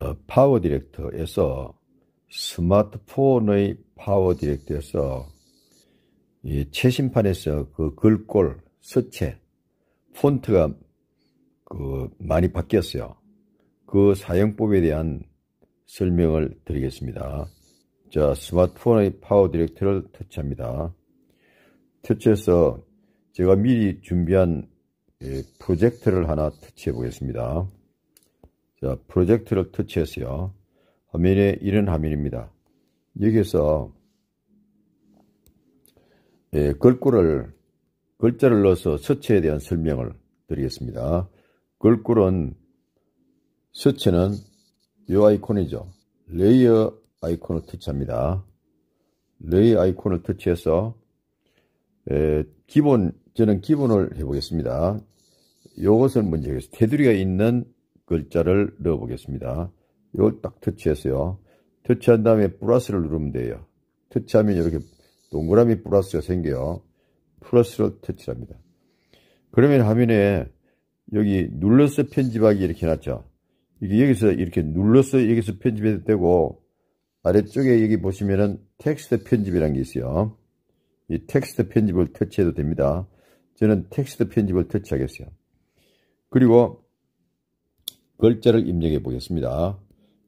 어, 파워 디렉터에서 스마트폰의 파워 디렉터에서 이 최신판에서 그 글꼴, 서체, 폰트가 그 많이 바뀌었어요. 그 사용법에 대한 설명을 드리겠습니다. 자, 스마트폰의 파워 디렉터를 터치합니다. 터치해서 제가 미리 준비한 예, 프로젝트를 하나 터치해 보겠습니다. 자, 프로젝트를 터치해서요. 화면에 이런 화면입니다. 여기에서 예, 글꼴을 글자를 넣어서 서체에 대한 설명을 드리겠습니다. 글꼴은 서체는 이 아이콘이죠. 레이어 아이콘을 터치합니다. 레이어 아이콘을 터치해서 에, 기본 저는 기본을 해보겠습니다. 이것을 먼저 해서 테두리가 있는 글자를 넣어보겠습니다. 이걸 딱 터치해서요. 터치한 다음에 플러스를 누르면 돼요. 터치하면 이렇게 동그라미 플러스가 생겨요. 플러스를 터치합니다. 그러면 화면에 여기 눌러서 편집하기 이렇게 해놨죠. 이게 여기서 이렇게 눌러서 여기서 편집해도 되고 아래쪽에 여기 보시면은 텍스트 편집이라는 게 있어요. 이 텍스트 편집을 터치해도 됩니다. 저는 텍스트 편집을 터치하겠어요. 그리고 글자를 입력해 보겠습니다.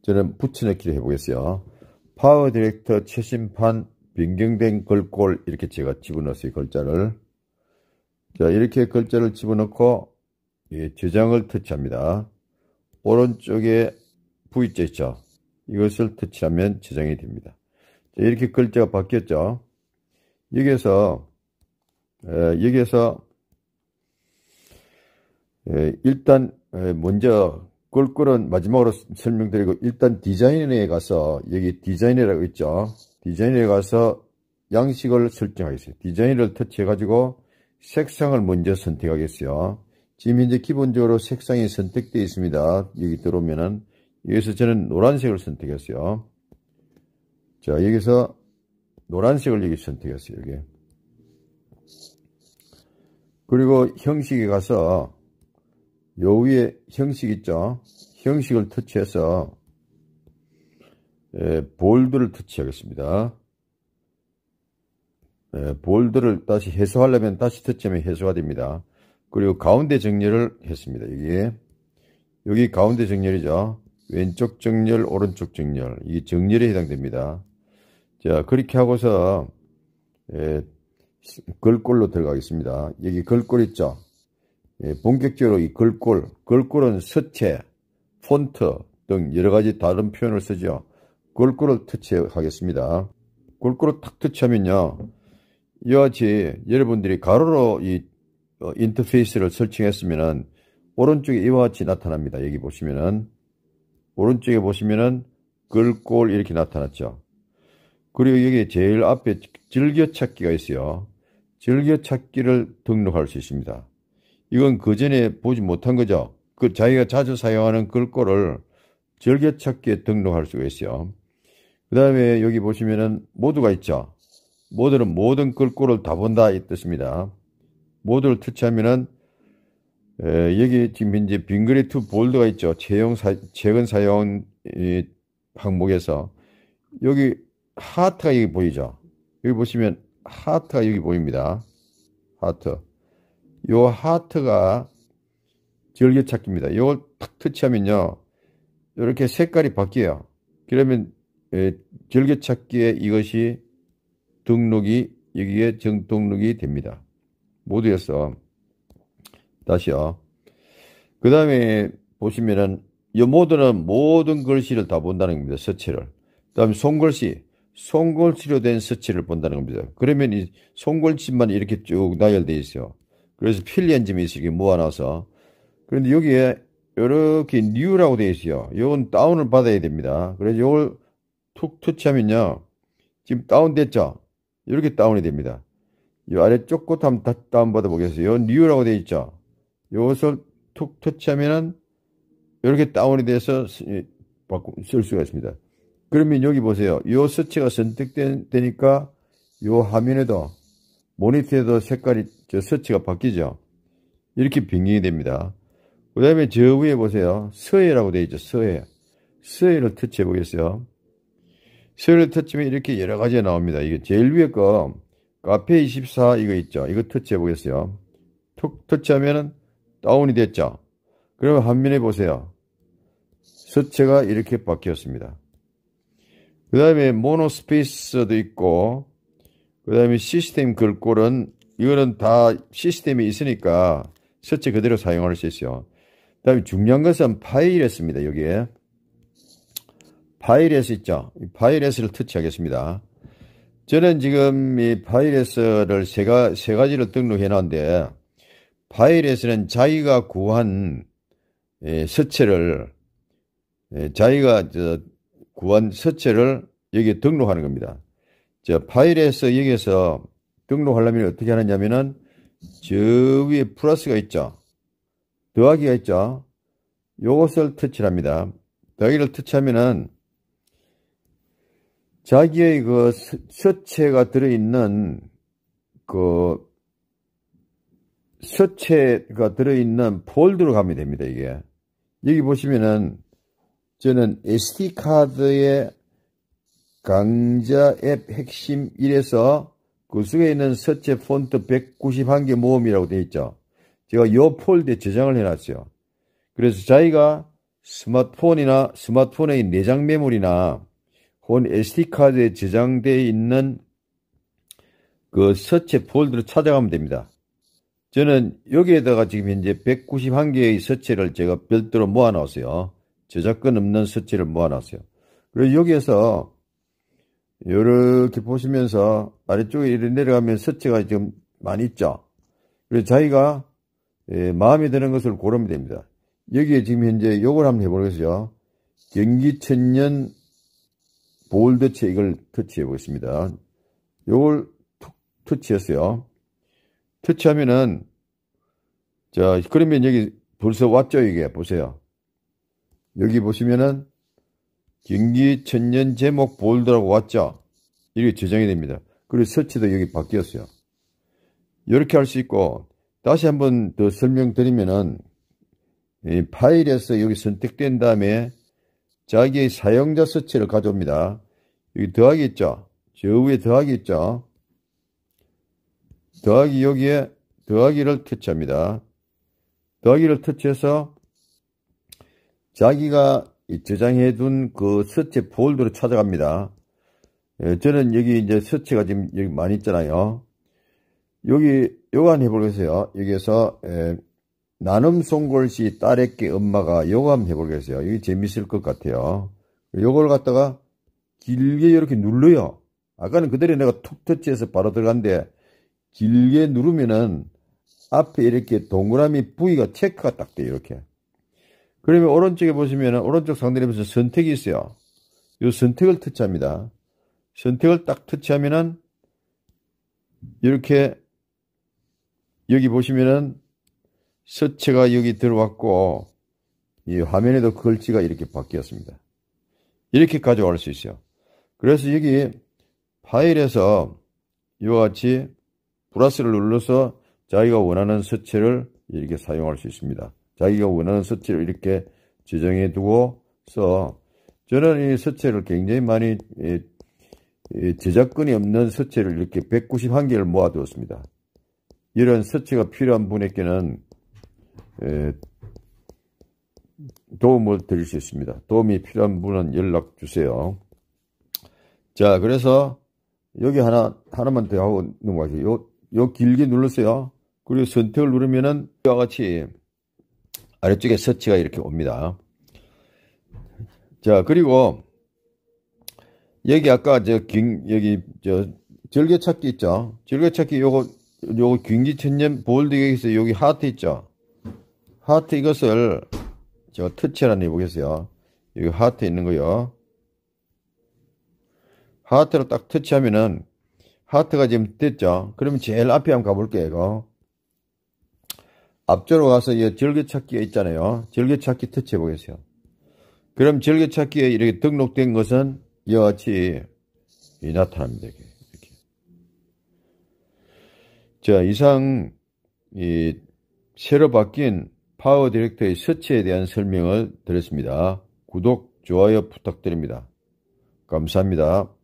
저는 붙여넣기를 해보겠어요. 파워 디렉터 최신판 변경된 글꼴 이렇게 제가 집어넣었어요. 글자를. 자 이렇게 글자를 집어넣고 예, 저장을 터치합니다. 오른쪽에 V자 있죠. 이것을 터치하면 저장이 됩니다. 자, 이렇게 글자가 바뀌었죠. 여기에서 여기에서 일단 먼저 꿀꿀은 마지막으로 설명드리고 일단 디자인에 가서 여기 디자인이라고 있죠. 디자인에 가서 양식을 설정하겠습니다 디자인을 터치해 가지고 색상을 먼저 선택하겠어요. 지금 이제 기본적으로 색상이 선택되어 있습니다. 여기 들어오면은 여기서 저는 노란색을 선택했어요. 자 여기서 노란색을 여기 선택했어요. 여기. 그리고 형식에 가서 요 위에 형식 있죠? 형식을 터치해서 예, 볼드를 터치하겠습니다. 예, 볼드를 다시 해소하려면 다시 터치하면 해소가 됩니다. 그리고 가운데 정렬을 했습니다. 여기 여기 가운데 정렬이죠. 왼쪽 정렬, 오른쪽 정렬. 이 정렬에 해당됩니다. 자, 그렇게 하고서 예, 걸골로 들어가겠습니다. 여기 글꼴 있죠? 예, 본격적으로 이 글꼴, 글꼴은 서체, 폰트 등 여러 가지 다른 표현을 쓰죠. 글꼴을 터치하겠습니다. 글꼴을 탁 터치하면요. 이와 같이 여러분들이 가로로 이 어, 인터페이스를 설정했으면은 오른쪽에 이와 같이 나타납니다. 여기 보시면은 오른쪽에 보시면은 글꼴 이렇게 나타났죠. 그리고 여기 제일 앞에 즐겨찾기가 있어요. 즐겨찾기를 등록할 수 있습니다. 이건 그전에 보지 못한 거죠. 그 자기가 자주 사용하는 글꼴을 즐겨찾기에 등록할 수가 있어요. 그 다음에 여기 보시면은 모두가 있죠. 모두는 모든 글꼴을 다 본다 이 뜻입니다. 모두를 터치하면은 에, 여기 지금 현재 빙그레 투 볼드가 있죠. 채용 사, 최근 사용 이, 항목에서 여기 하트가 여기 보이죠? 여기 보시면 하트가 여기 보입니다. 하트. 요 하트가 절개찾기입니다. 이걸 탁 터치하면요. 이렇게 색깔이 바뀌어요. 그러면 예, 절개찾기에 이것이 등록이 여기에 정등록이 됩니다. 모두였어. 다시요. 그 다음에 보시면은 이 모드는 모든 글씨를 다 본다는 겁니다. 서체를. 그 다음에 손글씨. 송골치료 된 서치를 본다는 겁니다. 그러면 이 송골치만 이렇게 쭉 나열되어 있어요. 그래서 필리엔즘이 이렇게 모아놔서 그런데 여기에 이렇게 뉴라고 되어 있어요. 이건 다운을 받아야 됩니다. 그래서 이걸 툭 터치하면요. 지금 다운됐죠? 이렇게 다운이 됩니다. 이 아래쪽 것 한번 다운받아 보겠어요. 뉴라고 되어 있죠? 이것을 툭 터치하면은 이렇게 다운이 돼서 쓸 수가 있습니다. 그러면 여기 보세요. 요서체가 선택되니까 요 화면에도 모니터에도 색깔이 저서체가 바뀌죠. 이렇게 변경이 됩니다. 그 다음에 저 위에 보세요. 서해라고 되어 있죠. 서해. 서해를 터치해 보겠어요. 서해를 터치면 이렇게 여러 가지가 나옵니다. 이게 제일 위에 거 카페24 이거 있죠. 이거 터치해 보겠어요. 툭 터치하면은 다운이 됐죠. 그러면 화면에 보세요. 서체가 이렇게 바뀌었습니다. 그 다음에 모노스피스도 있고 그 다음에 시스템 글꼴은 이거는 다 시스템이 있으니까 실제 그대로 사용할 수 있어요. 그 다음에 중요한 것은 파일이었습니다. 여기에 파일에서 있죠. 파일에서를 터치하겠습니다. 저는 지금 이 파일에서를 세, 가, 세 가지를 등록해 놨는데 파일에서는 자기가 구한 서체를 예, 예, 자기가 구한 서체를 여기에 등록하는 겁니다. 자, 파일에서 여기에서 등록하려면 어떻게 하느냐면은 저 위에 플러스가 있죠. 더하기가 있죠. 요것을 터치합니다. 더하기를 터치하면은 자기의 그 서체가 들어있는 그 서체가 들어있는 폴드로 가면 됩니다. 이게 여기 보시면은 저는 SD카드의 강좌 앱 핵심 1에서 그 속에 있는 서체 폰트 191개 모음이라고 되어 있죠. 제가 요 폴드에 저장을 해놨어요. 그래서 자기가 스마트폰이나 스마트폰의 내장 메모리나 혹은 SD카드에 저장되어 있는 그 서체 폴드를 찾아가면 됩니다. 저는 여기에다가 지금 현재 191개의 서체를 제가 별도로 모아놨어요. 저작권 없는 서치를 모아놨어요. 그리고 여기에서 이렇게 보시면서 아래쪽에 이렇게 내려가면 서체가 지금 많이 있죠. 그래서 자기가 예, 마음에 드는 것을 고르면 됩니다. 여기에 지금 현재 요걸 한번 해보겠죠. 경기천년 볼드체 이걸 터치해 보겠습니다. 요걸 툭 터치했어요. 터치하면은 자 그러면 여기 벌써 왔죠 이게 보세요. 여기 보시면은 경기 천년 제목 볼드라고 왔죠. 이게 저장이 됩니다. 그리고 설치도 여기 바뀌었어요. 이렇게 할 수 있고 다시 한번 더 설명드리면은 파일에서 여기 선택된 다음에 자기의 사용자 서치를 가져옵니다. 여기 더하기 있죠. 저 위에 더하기 있죠. 더하기 여기에 더하기를 터치합니다. 더하기를 터치해서 자기가 저장해둔 그 서체 폴더를 찾아갑니다. 예, 저는 여기 이제 서체가 지금 여기 많이 있잖아요. 여기 요거 한번 해보겠어요. 여기에서 예, 나눔 송골씨 딸에게 엄마가 요거 한번 해보겠어요. 이게 재밌을 것 같아요. 요걸 갖다가 길게 이렇게 눌러요. 아까는 그대로 내가 툭 터치해서 바로 들어갔는데 길게 누르면은 앞에 이렇게 동그라미 부위가 체크가 딱 돼요. 이렇게. 그러면 오른쪽에 보시면은 오른쪽 상단에 보시면 선택이 있어요. 이 선택을 터치합니다. 선택을 딱 터치하면은 이렇게 여기 보시면은 서체가 여기 들어왔고 이 화면에도 글씨가 이렇게 바뀌었습니다. 이렇게 가져올 수 있어요. 그래서 여기 파일에서 이와 같이 플러스를 눌러서 자기가 원하는 서체를 이렇게 사용할 수 있습니다. 자기가 원하는 서체를 이렇게 지정해 두고 써. 저는 이 서체를 굉장히 많이 제작권이 없는 서체를 이렇게 191개를 모아두었습니다. 이런 서체가 필요한 분에게는 도움을 드릴 수 있습니다. 도움이 필요한 분은 연락 주세요. 자, 그래서 여기 하나 하나만 더 하고 넘어가세요. 요, 요 길게 눌러세요. 그리고 선택을 누르면은 이와 같이 아래쪽에 서치가 이렇게 옵니다. 자, 그리고 여기 아까 저 긴, 여기 저 절개찾기 있죠? 절개찾기 요거 요거 긴지 천년 볼드에서 여기 하트 있죠? 하트 이것을 저 터치라는 해 보겠어요. 여기 하트 있는 거요. 하트로 딱 터치하면은 하트가 지금 됐죠? 그러면 제일 앞에 한번 가볼게요. 이거. 앞쪽으로 가서 이즐겨찾기에 있잖아요. 즐겨찾기 터치해 보겠습니다 그럼 즐겨찾기에 이렇게 등록된 것은 이와 같이 나타납니다. 이렇게. 자, 이상 이 새로 바뀐 파워 디렉터의 서치에 대한 설명을 드렸습니다. 구독, 좋아요 부탁드립니다. 감사합니다.